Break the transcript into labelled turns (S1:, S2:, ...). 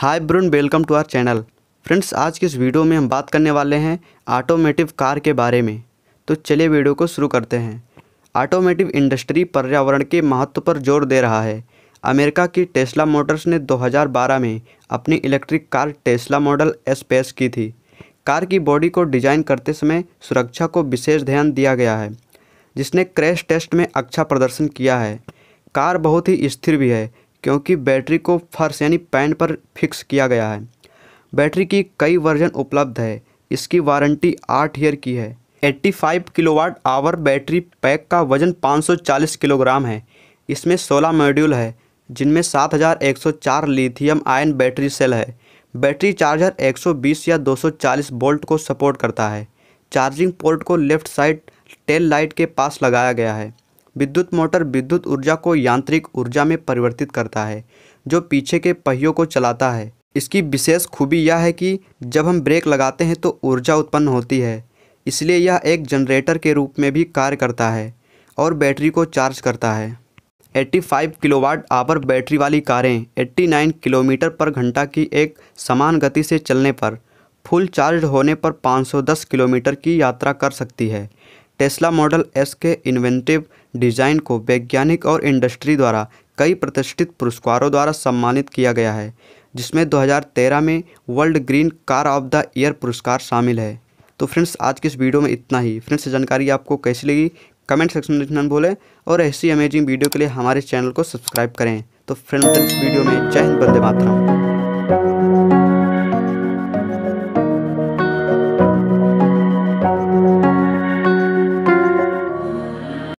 S1: हाय ब्रुन welcome to our channel friends आज के इस वीडियो में हम बात करने वाले हैं ऑटोमेटिव कार के बारे में तो चलिए वीडियो को शुरू करते हैं ऑटोमेटिव इंडस्ट्री पर्यावरण के महत्व पर जोर दे रहा है अमेरिका की टेस्ला मोटर्स ने 2012 में अपनी electric car Tesla Model S पेश की थी कार की बॉडी को डिजाइन करते समय सुरक्षा को विशेष ध्यान दिया गया है जिसने क्रैश टेस्ट में अच्छा प्रदर्शन किया है कार बहुत ही स्थिर भी है क्योंकि बैटरी को फर्श यानी पैन पर फिक्स किया गया है बैटरी की कई वर्जन उपलब्ध है इसकी वारंटी आठ ईयर की है 85 किलोवाट आवर बैटरी पैक का वजन 540 किलोग्राम है इसमें 16 मॉड्यूल है जिनमें 7104 लिथियम आयन बैटरी सेल है बैटरी चार्जर 120 या 240 वोल्ट को सपोर्ट करता है चार्जिंग पोर्ट को लेफ्ट साइड टेल लाइट के पास लगाया गया है विद्युत मोटर विद्युत ऊर्जा को यांत्रिक ऊर्जा में परिवर्तित करता है जो पीछे के पहियों को चलाता है इसकी विशेष खूबी यह है कि जब हम ब्रेक लगाते हैं तो ऊर्जा उत्पन्न होती है इसलिए यह एक जनरेटर के रूप में भी कार्य करता है और बैटरी को चार्ज करता है 85 किलोवाट आवर बैटरी वाली कारें 89 किलोमीटर पर घंटा की एक समान गति से चलने पर फुल चार्ज होने पर 510 किलोमीटर की यात्रा कर सकती है टेस्ला मॉडल एस के इन्वेंटिव डिज़ाइन को वैज्ञानिक और इंडस्ट्री द्वारा कई प्रतिष्ठित पुरस्कारों द्वारा सम्मानित किया गया है जिसमें 2013 में World Green Car of the Year पुरस्कार शामिल है तो फ्रेंड्स आज की इस वीडियो में इतना ही फ्रेंड्स जानकारी आपको कैसी लगी कमेंट सेक्शन में लिखना भूलें और ऐसी अमेजिंग वीडियो के लिए हमारे चैनल को सब्सक्राइब करें तो फ्रेंड्स इस वीडियो में जय हिंद बंदे मातरा